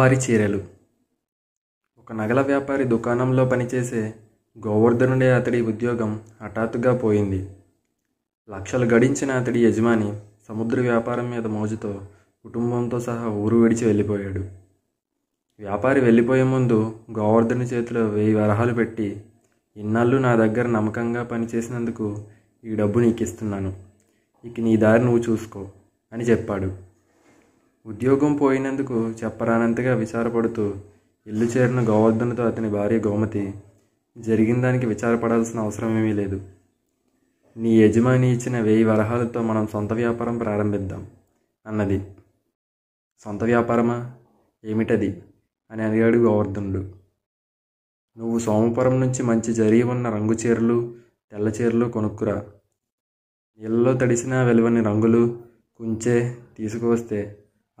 అమ్మవారి చీరలు ఒక నగల వ్యాపారి దుకాణంలో పనిచేసే గోవర్ధనుడే అతడి ఉద్యోగం హఠాత్తుగా పోయింది లక్షలు గడించిన అతడి యజమాని సముద్ర వ్యాపారం మీద మోజుతో కుటుంబంతో సహా ఊరు విడిచి వెళ్ళిపోయాడు వ్యాపారి వెళ్ళిపోయే ముందు గోవర్ధను చేతిలో వెయ్యి వరహాలు పెట్టి ఇన్నాళ్ళు నా దగ్గర నమ్మకంగా పనిచేసినందుకు ఈ డబ్బు నీకు ఇస్తున్నాను ఇక నీ దారి నువ్వు చూసుకో అని చెప్పాడు ఉద్యోగం పోయినందుకు చెప్పరానంతగా విచారపడుతూ ఇల్లు చేరిన గోవర్ధన్తో అతని భార్య గోమతి జరిగిన దానికి విచారపడాల్సిన అవసరం ఏమీ లేదు నీ యజమాని ఇచ్చిన వెయ్యి వరహాలతో మనం సొంత వ్యాపారం ప్రారంభిద్దాం అన్నది సొంత వ్యాపారమా ఏమిటది అని అడిగాడు గోవర్ధనుడు నువ్వు సోమపురం నుంచి మంచి జరిగి ఉన్న రంగు చీరలు తెల్ల చీరలు కొనుక్కురా నీళ్ళలో తడిసిన వెలువని రంగులు కుంచే తీసుకువస్తే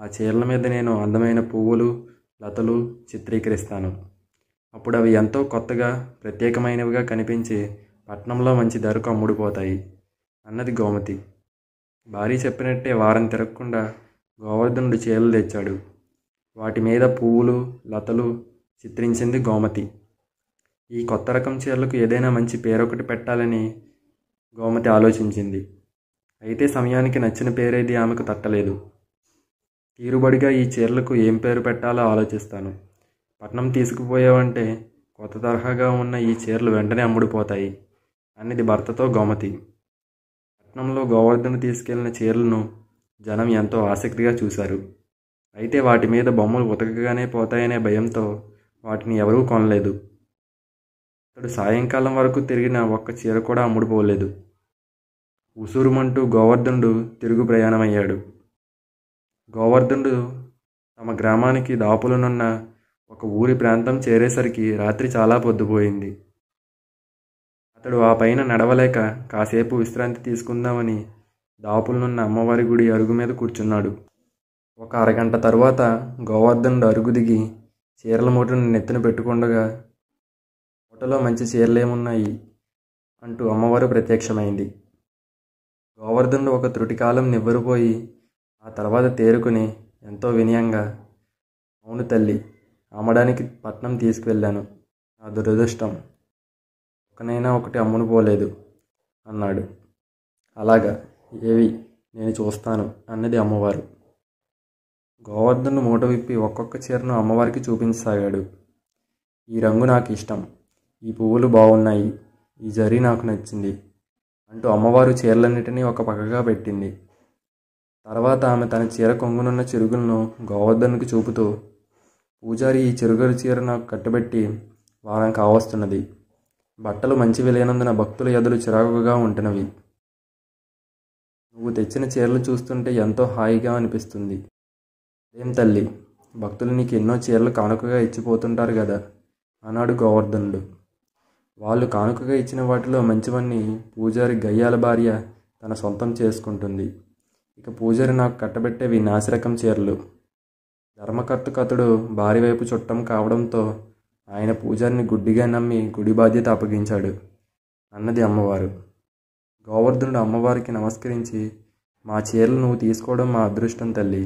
ఆ చీరల మీద నేను అందమైన పువ్వులు లతలు చిత్రీకరిస్తాను అప్పుడు అవి ఎంతో కొత్తగా ప్రత్యేకమైనవిగా కనిపించి పట్నంలో మంచి ధరకు అమ్ముడుపోతాయి అన్నది గోమతి భార్య చెప్పినట్టే వారం తిరగకుండా గోవర్ధనుడు చీరలు తెచ్చాడు వాటి మీద పువ్వులు లతలు చిత్రించింది గోమతి ఈ కొత్త రకం చీరలకు ఏదైనా మంచి పేరొకటి పెట్టాలని గోమతి ఆలోచించింది అయితే సమయానికి నచ్చిన పేరేది ఆమెకు తట్టలేదు తీరుబడిగా ఈ చీరలకు ఏం పేరు పెట్టాలో ఆలోచిస్తాను పట్నం తీసుకుపోయావంటే కొత్త తరహాగా ఉన్న ఈ చీరలు వెంటనే అమ్ముడిపోతాయి అన్నది భర్తతో గోమతి పట్నంలో గోవర్ధన తీసుకెళ్లిన చీరలను జనం ఎంతో ఆసక్తిగా చూశారు అయితే వాటి మీద బొమ్మలు ఉతకగానే పోతాయనే భయంతో వాటిని ఎవరూ కొనలేదు అతడు సాయంకాలం వరకు తిరిగిన ఒక్క చీర కూడా అమ్ముడుపోలేదు ఉసూరుమంటూ గోవర్ధనుడు తిరుగు ప్రయాణమయ్యాడు గోవర్ధనుడు తమ గ్రామానికి దాపులనున్న ఒక ఊరి ప్రాంతం చేరేసరికి రాత్రి చాలా పొద్దుపోయింది అతడు ఆ పైన నడవలేక కాసేపు విశ్రాంతి తీసుకుందామని దాపులనున్న అమ్మవారి గుడి అరుగు మీద కూర్చున్నాడు ఒక అరగంట తరువాత గోవర్ధనుడు అరుగు దిగి చీరల మూటను నెత్తిన పెట్టుకుండగా మూటలో మంచి చీరలేమున్నాయి అంటూ అమ్మవారు ప్రత్యక్షమైంది గోవర్ధనుడు ఒక త్రుటికాలం నివ్వరిపోయి ఆ తర్వాత తేరుకుని ఎంతో వినయంగా అవును తల్లి అమ్మడానికి పట్నం తీసుకువెళ్ళాను నా దురదృష్టం ఒకనైనా ఒకటి అమ్మును పోలేదు అన్నాడు అలాగా ఏవి నేను చూస్తాను అన్నది అమ్మవారు గోవర్ధను మూట విప్పి ఒక్కొక్క చీరను అమ్మవారికి చూపించసాగాడు ఈ రంగు నాకు ఇష్టం ఈ పువ్వులు బాగున్నాయి ఈ జరి నాకు నచ్చింది అంటూ అమ్మవారు చీరలన్నిటినీ ఒక పక్కగా పెట్టింది తర్వాత ఆమె తన చీర కొంగునున్న చెరుగులను గోవర్ధన్కి చూపుతూ పూజారి ఈ చెరుగుల చీర నాకు కట్టబెట్టి వారం కావస్తున్నది బట్టలు మంచి విలేనందున భక్తుల ఎదురు చిరాకుగా ఉంటున్నవి నువ్వు తెచ్చిన చీరలు చూస్తుంటే ఎంతో హాయిగా అనిపిస్తుంది ఏం తల్లి భక్తులు నీకు ఎన్నో చీరలు కానుకగా ఇచ్చిపోతుంటారు కదా అన్నాడు గోవర్ధనుడు వాళ్ళు కానుకగా ఇచ్చిన వాటిలో మంచివన్నీ పూజారి గయ్యాల భార్య తన సొంతం చేసుకుంటుంది ఇక పూజారి నాకు కట్టబెట్టేవి నాసిరకం చీరలు కథడు భార్య వైపు చుట్టం కావడంతో ఆయన పూజారిని గుడ్డిగా నమ్మి గుడి బాధ్యత అప్పగించాడు అన్నది అమ్మవారు గోవర్ధనుడు అమ్మవారికి నమస్కరించి మా చీరలు నువ్వు తీసుకోవడం మా అదృష్టం తల్లి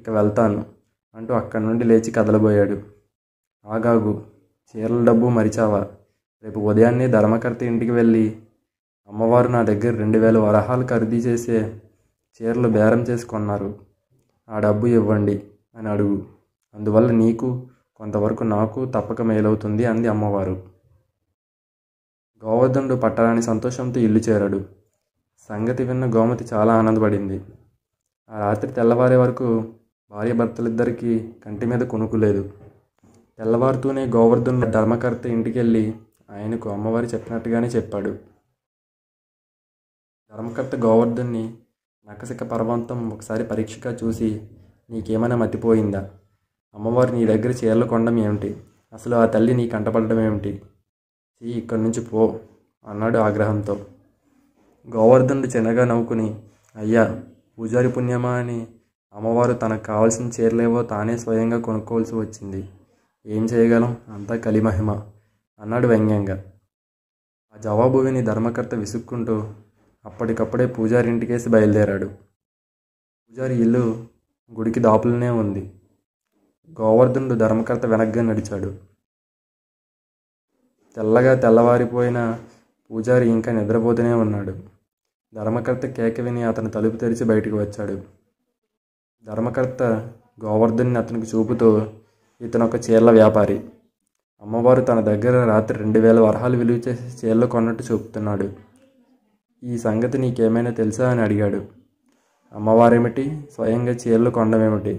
ఇక వెళ్తాను అంటూ అక్కడి నుండి లేచి కదలబోయాడు ఆగాగు చీరల డబ్బు మరిచావా రేపు ఉదయాన్నే ధర్మకర్త ఇంటికి వెళ్ళి అమ్మవారు నా దగ్గర రెండు వేల వరహాలు ఖరీదు చేసే చీరలు బేరం చేసుకున్నారు ఆ డబ్బు ఇవ్వండి అని అడుగు అందువల్ల నీకు కొంతవరకు నాకు తప్పక మేలవుతుంది అంది అమ్మవారు గోవర్ధనుడు పట్టరాని సంతోషంతో ఇల్లు చేరాడు సంగతి విన్న గోమతి చాలా ఆనందపడింది ఆ రాత్రి తెల్లవారే వరకు భర్తలిద్దరికీ కంటి మీద కొనుక్కులేదు తెల్లవారుతూనే గోవర్ధనుడు ధర్మకర్త ఇంటికెళ్ళి ఆయనకు అమ్మవారి చెప్పినట్టుగానే చెప్పాడు ధర్మకర్త గోవర్ధన్ని నక్కసిక్క పర్వంతం ఒకసారి పరీక్షగా చూసి నీకేమైనా మతిపోయిందా అమ్మవారు నీ దగ్గర చేర్లకొండం ఏమిటి అసలు ఆ తల్లి నీ కంటపడడం ఏమిటి సీ ఇక్కడి నుంచి పో అన్నాడు ఆగ్రహంతో గోవర్ధనుడు చిన్నగా నవ్వుకుని అయ్యా పూజారి పుణ్యమా అని అమ్మవారు తనకు కావాల్సిన చీరలేవో తానే స్వయంగా కొనుక్కోవాల్సి వచ్చింది ఏం చేయగలం అంతా కలిమహిమ అన్నాడు వ్యంగ్యంగా ఆ జవాబు విని ధర్మకర్త విసుక్కుంటూ అప్పటికప్పుడే పూజారి ఇంటికేసి బయలుదేరాడు పూజారి ఇల్లు గుడికి దాపులనే ఉంది గోవర్ధనుడు ధర్మకర్త వెనక్గా నడిచాడు తెల్లగా తెల్లవారిపోయిన పూజారి ఇంకా నిద్రపోతూనే ఉన్నాడు ధర్మకర్త కేక విని అతను తలుపు తెరిచి బయటికి వచ్చాడు ధర్మకర్త గోవర్ధన్ని అతనికి చూపుతూ ఇతను ఒక చీరల వ్యాపారి అమ్మవారు తన దగ్గర రాత్రి రెండు వేల వరహాలు విలువ చేసి చీరలు కొన్నట్టు చూపుతున్నాడు ఈ సంగతి నీకేమైనా తెలుసా అని అడిగాడు అమ్మవారేమిటి స్వయంగా చీరలు కొండమేమిటి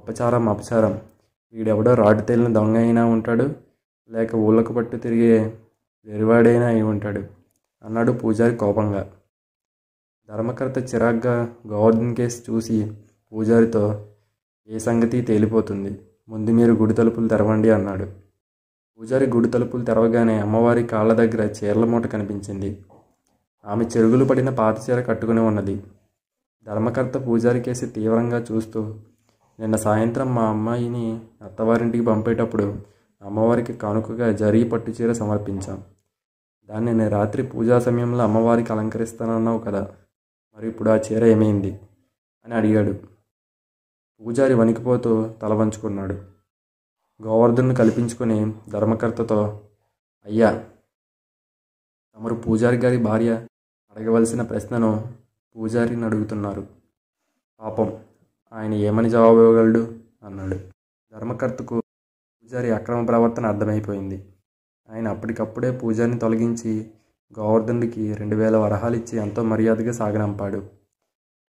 అపచారం అపచారం వీడెవడో రాటు తేలిన దొంగ అయినా ఉంటాడు లేక ఊళ్ళకు పట్టు తిరిగే వెరివాడైనా అయి ఉంటాడు అన్నాడు పూజారి కోపంగా ధర్మకర్త చిరాగ్గా గోవర్ధన్ కేసు చూసి పూజారితో ఏ సంగతి తేలిపోతుంది ముందు మీరు గుడి తలుపులు తెరవండి అన్నాడు పూజారి గుడి తలుపులు తెరవగానే అమ్మవారి కాళ్ళ దగ్గర చీరల మూట కనిపించింది ఆమె చెరుగులు పడిన పాతచీర కట్టుకుని ఉన్నది ధర్మకర్త పూజారి కేసి తీవ్రంగా చూస్తూ నిన్న సాయంత్రం మా అమ్మాయిని అత్తవారింటికి పంపేటప్పుడు అమ్మవారికి కానుకగా పట్టు పట్టుచీర సమర్పించాం దాన్ని నేను రాత్రి పూజా సమయంలో అమ్మవారికి అలంకరిస్తానన్నావు కదా మరి ఇప్పుడు ఆ చీర ఏమైంది అని అడిగాడు పూజారి వణికిపోతూ తల వంచుకున్నాడు గోవర్ధన్ను కల్పించుకుని ధర్మకర్తతో అయ్యా తమరు పూజారి గారి భార్య అడగవలసిన ప్రశ్నను పూజారిని అడుగుతున్నారు పాపం ఆయన ఏమని జవాబు ఇవ్వగలడు అన్నాడు ధర్మకర్తకు పూజారి అక్రమ ప్రవర్తన అర్థమైపోయింది ఆయన అప్పటికప్పుడే పూజారిని తొలగించి గోవర్ధనుడికి రెండు వేల వరహాలు ఇచ్చి ఎంతో మర్యాదగా సాగనంపాడు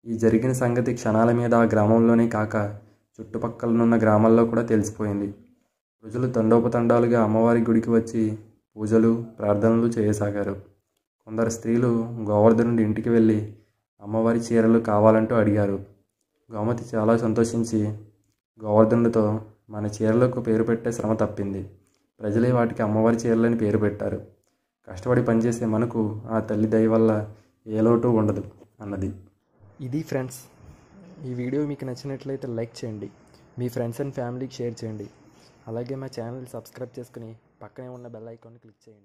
ఈ జరిగిన సంగతి క్షణాల మీద ఆ గ్రామంలోనే కాక చుట్టుపక్కలనున్న గ్రామాల్లో కూడా తెలిసిపోయింది ప్రజలు తండోపతండాలుగా అమ్మవారి గుడికి వచ్చి పూజలు ప్రార్థనలు చేయసాగారు కొందరు స్త్రీలు గోవర్ధనుడి ఇంటికి వెళ్ళి అమ్మవారి చీరలు కావాలంటూ అడిగారు గోమతి చాలా సంతోషించి గోవర్ధనుడితో మన చీరలకు పేరు పెట్టే శ్రమ తప్పింది ప్రజలే వాటికి అమ్మవారి చీరలని పేరు పెట్టారు కష్టపడి పనిచేసే మనకు ఆ తల్లి దయ వల్ల ఏ లోటు ఉండదు అన్నది ఇది ఫ్రెండ్స్ ఈ వీడియో మీకు నచ్చినట్లయితే లైక్ చేయండి మీ ఫ్రెండ్స్ అండ్ ఫ్యామిలీకి షేర్ చేయండి అలాగే మా ఛానల్ సబ్స్క్రైబ్ చేసుకుని పక్కనే ఉన్న బెల్ ఐకాన్ని క్లిక్ చేయండి